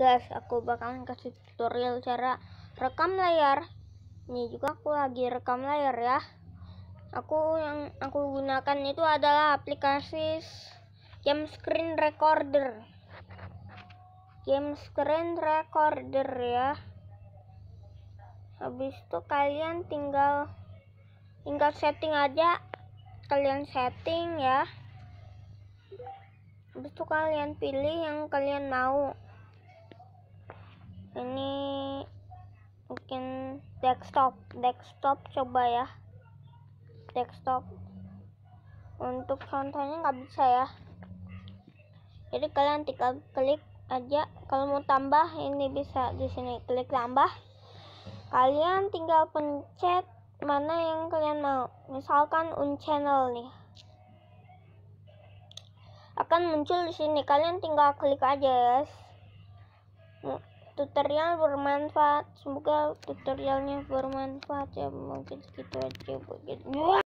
guys aku bakalan kasih tutorial cara rekam layar ini juga aku lagi rekam layar ya aku yang aku gunakan itu adalah aplikasi game screen recorder game screen recorder ya habis itu kalian tinggal tinggal setting aja kalian setting ya habis itu kalian pilih yang kalian mau desktop desktop coba ya desktop untuk contohnya nggak bisa ya jadi kalian tinggal klik aja kalau mau tambah ini bisa di sini klik tambah kalian tinggal pencet mana yang kalian mau misalkan unchannel nih akan muncul di sini kalian tinggal klik aja ya tutorial bermanfaat semoga tutorialnya bermanfaat ya mungkin segitu aja